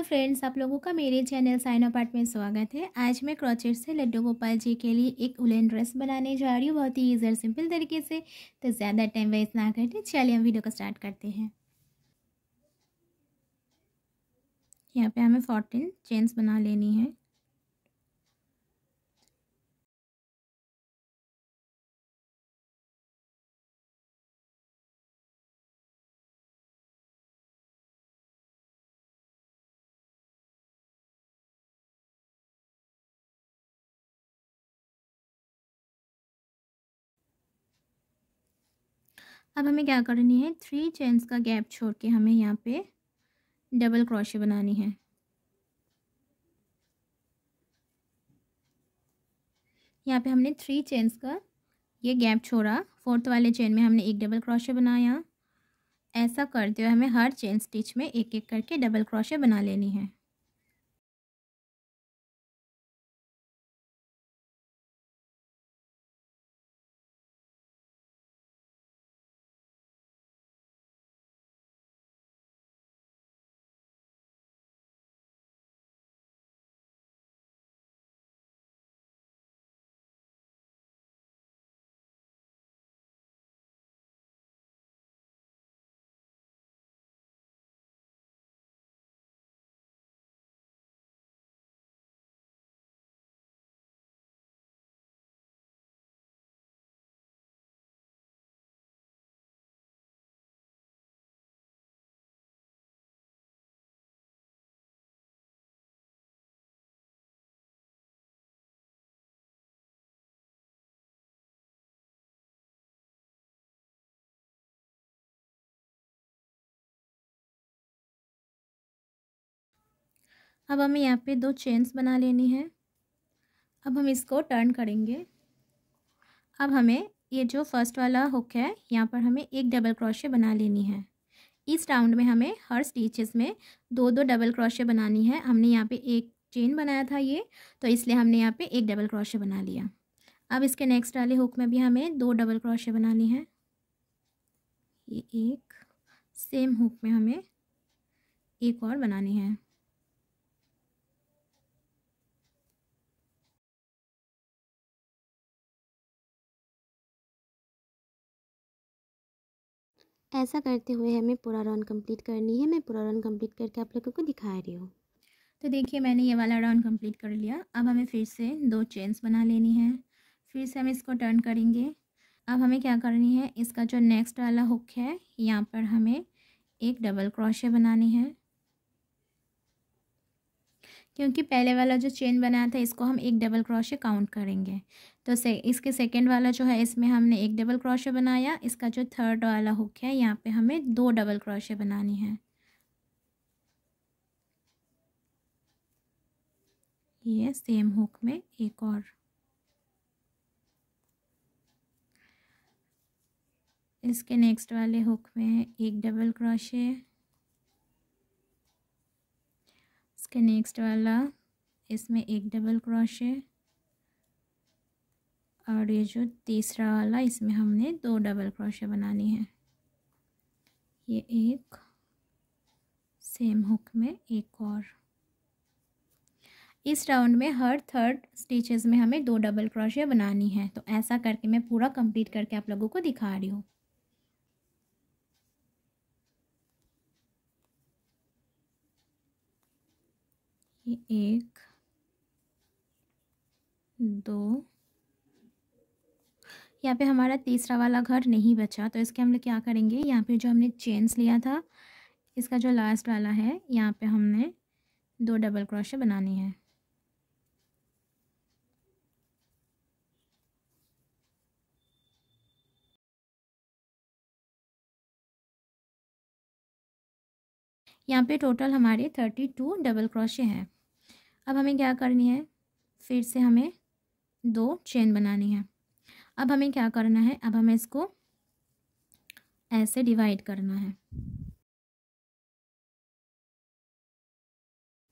hello friends आप लोगों का मेरे चैनल साइन अपार्ट में स्वागत है आज मैं क्रॉचेट से लड्डू गोपाल जी के लिए एक उलेन ड्रेस बनाने जा रही हूँ बहुत ही ईजी और सिंपल तरीके से तो ज़्यादा टाइम वेस्ट ना करते चलिए हम वीडियो को स्टार्ट करते हैं यहाँ पे हमें फोर्टीन चेन्स बना लेनी है अब हमें क्या करनी है थ्री चेन्स का गैप छोड़ के हमें यहाँ पे डबल क्रोशे बनानी है यहाँ पे हमने थ्री चेन्स का ये गैप छोड़ा फोर्थ वाले चेन में हमने एक डबल क्रोशे बनाया ऐसा करते हुए हमें हर चेन स्टिच में एक एक करके डबल क्रोशे बना लेनी है अब हमें यहाँ पे दो चेन्स बना लेनी है अब हम इसको टर्न करेंगे अब हमें ये जो फर्स्ट वाला हुक है यहाँ पर हमें एक डबल क्रोशे बना लेनी है इस राउंड में हमें हर स्टीचेस में दो दो डबल क्रोशे बनानी है हमने यहाँ पे एक चेन बनाया था ये तो इसलिए हमने यहाँ पे एक डबल क्रोशे बना लिया अब इसके नेक्स्ट वाले हुक में भी हमें दो डबल क्रोशे बनानी है ये एक सेम हुक में हमें एक और बनानी है ऐसा करते हुए हमें पूरा राउंड कंप्लीट करनी है मैं पूरा राउंड कंप्लीट करके आप लोगों को दिखा रही हूँ तो देखिए मैंने ये वाला राउंड कंप्लीट कर लिया अब हमें फिर से दो चेन्स बना लेनी है फिर से हम इसको टर्न करेंगे अब हमें क्या करनी है इसका जो नेक्स्ट वाला हुक है यहाँ पर हमें एक डबल क्रोशे बनानी है क्योंकि पहले वाला जो चेन बनाया था इसको हम एक डबल क्रोशे काउंट करेंगे तो से इसके सेकेंड वाला जो है इसमें हमने एक डबल क्रोशे बनाया इसका जो थर्ड वाला हुक है यहाँ पे हमें दो डबल क्रोशे बनानी है ये सेम हुक में एक और इसके नेक्स्ट वाले हुक में एक डबल क्रोशे इसके नेक्स्ट वाला इसमें एक डबल क्रोशे और ये जो तीसरा वाला इसमें हमने दो डबल क्रोशे बनानी है ये एक सेम हुक में एक और इस राउंड में हर थर्ड स्टिचेस में हमें दो डबल क्रोशे बनानी है तो ऐसा करके मैं पूरा कंप्लीट करके आप लोगों को दिखा रही हूँ कि एक दो यहाँ पे हमारा तीसरा वाला घर नहीं बचा तो इसके हम लोग क्या करेंगे यहाँ पे जो हमने चेन्स लिया था इसका जो लास्ट वाला है यहाँ पे हमने दो डबल क्रोशे बनानी है यहाँ पे टोटल हमारे थर्टी टू डबल क्रोशे हैं अब हमें क्या करनी है फिर से हमें दो चेन बनानी है अब हमें क्या करना है अब हमें इसको ऐसे डिवाइड करना है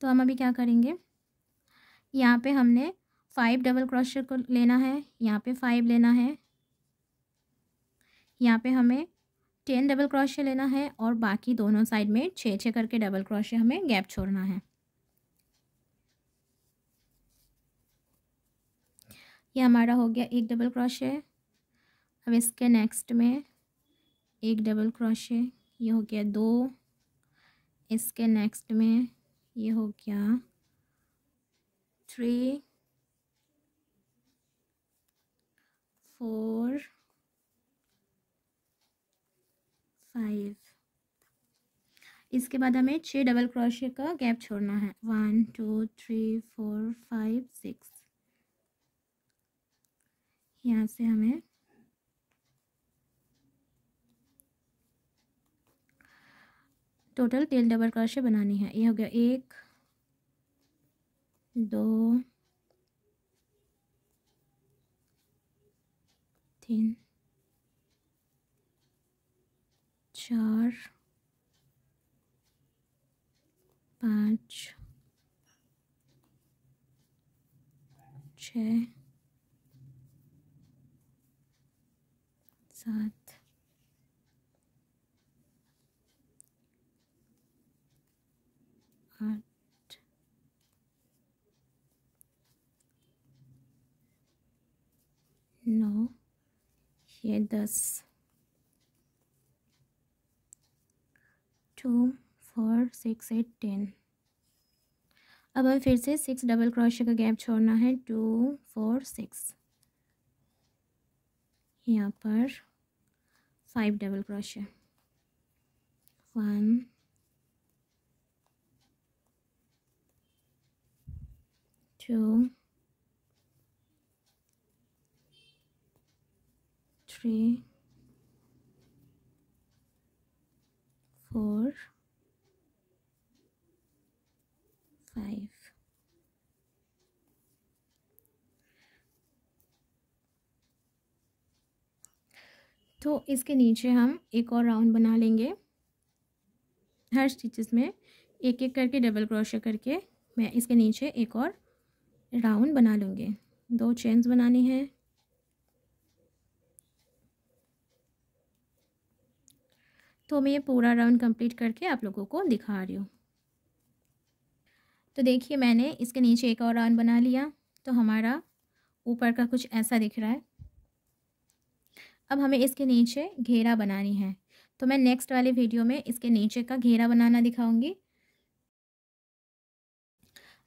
तो हम अभी क्या करेंगे यहाँ पे हमने फाइव डबल क्रोशर को लेना है यहाँ पे फाइव लेना है यहाँ पे हमें टेन डबल क्रोशे लेना है और बाकी दोनों साइड में छः छः करके डबल क्रोशे हमें गैप छोड़ना है ये हमारा हो गया एक डबल क्रोशे अब इसके नेक्स्ट में एक डबल क्रोशे ये हो गया दो इसके नेक्स्ट में ये हो गया थ्री फोर फाइव इसके बाद हमें छः डबल क्रोशे का गैप छोड़ना है one two three four five six यहाँ से हमें टोटल तेल डबल क्रोशे बनानी है ये हो गया एक दो तीन चार पाँच छः साथ नौ ये दस two four six eight ten अब हमें फिर से सिक्स डबल क्रोशे का गैप छोड़ना है टू फोर सिक्स यहाँ पर five double crochet one two three four five तो इसके नीचे हम एक और राउंड बना लेंगे हर स्टिचेस में एक एक करके डबल क्रोशे करके मैं इसके नीचे एक और राउंड बना लूँगी दो चेन्स बनानी है तो मैं ये पूरा राउंड कंप्लीट करके आप लोगों को दिखा रही हूँ तो देखिए मैंने इसके नीचे एक और राउंड बना लिया तो हमारा ऊपर का कुछ ऐसा दिख रहा है अब हमें इसके नीचे घेरा बनानी है तो मैं नेक्स्ट वाले वीडियो में इसके नीचे का घेरा बनाना दिखाऊंगी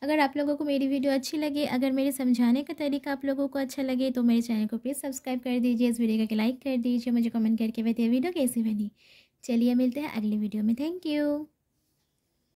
अगर आप लोगों को मेरी वीडियो अच्छी लगे अगर मेरे समझाने का तरीका आप लोगों को अच्छा लगे तो मेरे चैनल को प्लीज़ सब्सक्राइब कर दीजिए इस वीडियो का लाइक कर दीजिए मुझे कमेंट करके बताइए वीडियो कैसी बनी चलिए मिलते हैं अगले वीडियो में थैंक यू